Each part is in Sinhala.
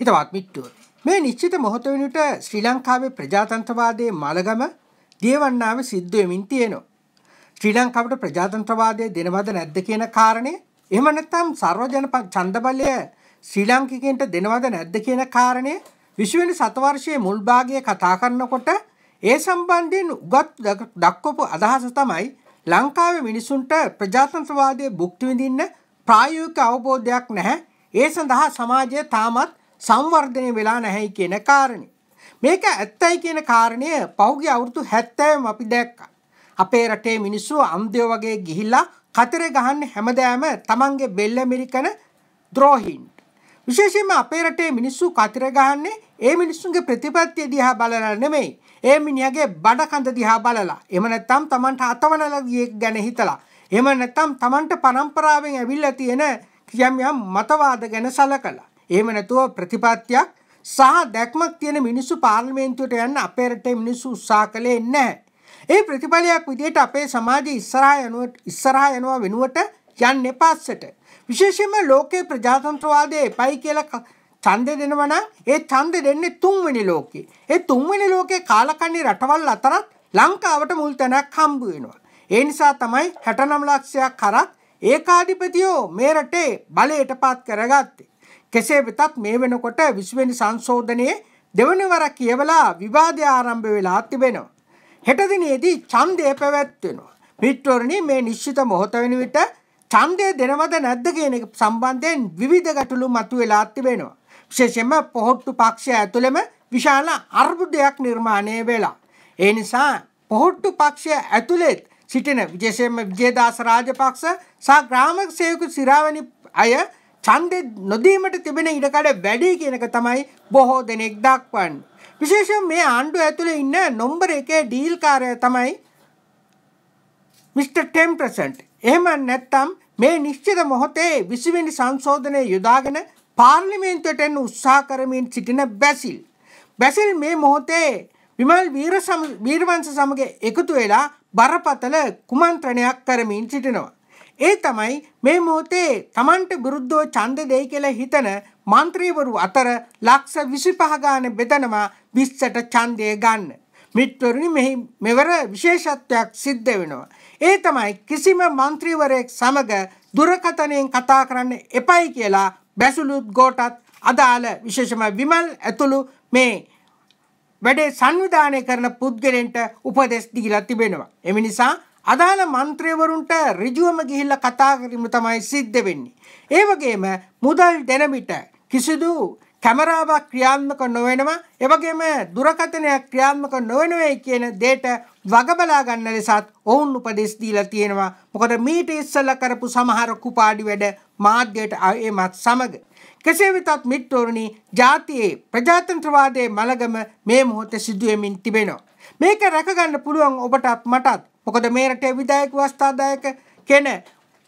හිතවත් මිට්ටුව මේ නිශ්චිත මොහොත වෙනට ශ්‍රී ලංකාවේ ප්‍රජාතන්ත්‍රවාදයේ මළගම දියවන්නාව සිද්ධුවමින් තියෙනවා. ශ්‍රී ලංකාවට ප්‍රජාතන්ත්‍රවාදය දෙනවද නැද්ද කියන කාරණය එහම නැත්තම් සර්වජන චන්දබලය ශ්‍රී ලංකිකෙන්ට දෙනවද නැද්ද කියන කාරණය විශ්වනි සතවර්ෂයේ මුල්භාගය කතා කරන්නකොට ඒ සම්බන්ධයෙන් උගත් දක්වපු අදහස තමයි ලංකාවේ මිනිසුන්ට ප්‍රජාතන්ත්‍රවාදය භුක්තිවිඳින්න ප්‍රායෝගික අවබෝධයක් නැහැ ඒ සඳහා සමාජය තාමත් සංවර්ධනය වෙලා නැහැයි කියන කාරණේ. මේක ඇත්තයි කියන කාරණය පෞගේ අවුරුදු 70ම අපි දැක්කා. අපේ රටේ මිනිස්සු අන්ධයෝ වගේ ගිහිල්ලා කතරේ ගහන්න හැමදාම තමන්ගේ බෙල්ල මිරිකන ද්‍රෝහීන්ට. විශේෂයෙන්ම අපේ රටේ මිනිස්සු කතරේ ගහන්නේ ඒ මිනිස්සුන්ගේ ප්‍රතිපත්තිය දිහා බලලා නෙමෙයි. ඒ මිනිහගේ බඩ කඳ දිහා බලලා. එහෙම නැත්නම් තමන්ට අතවනලා ගැන හිතලා. එහෙම නැත්නම් තමන්ට පරම්පරාවෙන් ඇවිල්ලා තියෙන කියම් යම් මතවාද ගැන සලකලා. එහෙම නැතුව ප්‍රතිපත්තියක් සහ දැක්මක් තියෙන මිනිස්සු පාර්ලිමේන්තුවට යන්න අපේ රටේ මිනිස්සු උත්සාහ කළේ නැහැ. ඒ ප්‍රතිඵලයක් විදිහට අපේ සමාජය ඉස්සරහා යනුවට ඉස්සරහා යනවා වෙනුවට යන්න එපාස්සට. විශේෂයෙන්ම ලෝකේ ප්‍රජාතන්ත්‍රවාදය එපයි කියලා ඡන්දය දෙනවා නම් ඒ ඡන්දය දෙන්නේ තුන්වෙනි ලෝකේ. ඒ තුන්වෙනි ලෝකේ කාලකන්ණි රටවල් අතරත් ලංකාවට මුල් තැනක් හම්බ වෙනවා. ඒ නිසා තමයි 69 ලක්ෂයක් කරත් ඒකාධිපතියෝ මේ රටේ බලයට පත් කරගත්තේ. කෙසේ වෙතත් මේ වෙනකොට විශ්වනි සංශෝධනයේ දෙවනවර කියවලා විවාදය ආරම්භ වෙලා තිබෙනවා. හෙටදිනයේදී චන්දය පැවැත්වෙනවා. පිට්වරණ මේ නිශ්චිත මොහොත වෙන විට චන්දය දෙනවද නැද්ද කියන සම්බන්ධයෙන් විවිධ ගැටලු මතු වෙලා තිබෙනවා. විශේෂයෙන්ම පොහොට්ටු පක්ෂය ඇතුළෙම විශාල අර්බුදයක් නිර්මාණය වෙලා. ඒ නිසා පොහොට්ටු පක්ෂය ඇතුළෙත් සිටින විශේෂයෙන්ම විජේදාස රාජපක්ෂ සහ ග්‍රාමක සේවක සිරාවැනි අය ඡන්දෙ නොදීමට තිබෙන ඉඩකඩ වැඩි කියන එක තමයි බොහෝ දෙනෙක් දක්වන්නේ. විශේෂයෙන් මේ ආණ්ඩුව ඇතුලේ ඉන්න නොම්බර 1 ඩීල් කාර්යය තමයි මිස්ටර් 10%. එහෙම නැත්නම් මේ නිශ්චිත මොහොතේ 20 වෙනි සංශෝධනය යොදාගෙන පාර්ලිමේන්තුවට එන්න උත්සාහ කරමින් සිටින බැසිල්. බැසිල් මේ මොහොතේ විමල් වීරවංශ සමග එකතු වෙලා බරපතල කුමන්ත්‍රණයක් කරමින් සිටිනවා. ඒ තමයි මේ මොහොතේ Tamanට විරුද්ධව ඡන්ද දෙයි කියලා හිතන മന്ത്രിවරු අතර ලක්ෂ 25 ගාන බෙදනම 20ට ඡන්දය ගන්න. මිත්වරුනි මෙහි මෙවර විශේෂත්වයක් සිද්ධ වෙනවා. ඒ තමයි කිසිම മന്ത്രിවරයෙක් සමග දුරකථනයෙන් කතා කරන්න එපයි කියලා බැසුලුත් ගෝටත් අදාළ විශේෂම විමල් ඇතුළු මේ වැඩේ සංවිධානය කරන පුද්ගලයන්ට උපදෙස් දීලා තිබෙනවා. එම නිසා අදාළ මන්ත්‍රයවරුන්ට ඍජුවම ගිහිල්ල කතා කිරීම තමයි සිද්ධ වෙන්නේ. ඒ වගේම මුදල් දෙන විට කිසිදු කැමරාවක් ක්‍රියාත්මක නොවෙනවා එවගේම දුරකථනයක් ක්‍රියාත්මක නොවෙනවයි කියන දේට වගබලා ගන්න ලෙසත් ඔවුන් උපදෙස් දීලා තියෙනවා. මොකද මීට ඉස්සෙල්ලා කරපු සමහර කුපාඩි වැඩ මාධ්‍යයට ඒමත් සමග. කෙසේ වෙතත් මිත්‍රෝරණි ජාතියේ ප්‍රජාතන්ත්‍රවාදයේ මළගම මේ මොහොතේ සිදුවෙමින් තිබෙනවා. මේක රැකගන්න පුළුවන් ඔබටත් මටත් මොකද මේ රටේ විධායක වස්ථාදායක කෙන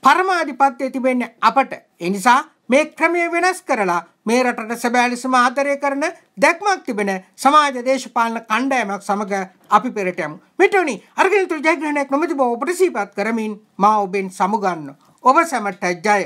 පරමාධිපත්‍යය තිබෙන්නේ අපට. එනිසා මේ ක්‍රමය වෙනස් කරලා මේ රටට සැබෑලිසම ආදරය කරන දැක්මක් තිබෙන සමාජ දේශපාලන කණ්ඩායමක් සමග අපි පෙරට යමු. මෙටුනි අර්ගනිතුරු ජයග්‍රහණයක් නොමැති බව ඔබට සිහිපත් කරමින් මා ඔබෙන් සමුගන්න. ඔබ සැමට ජය.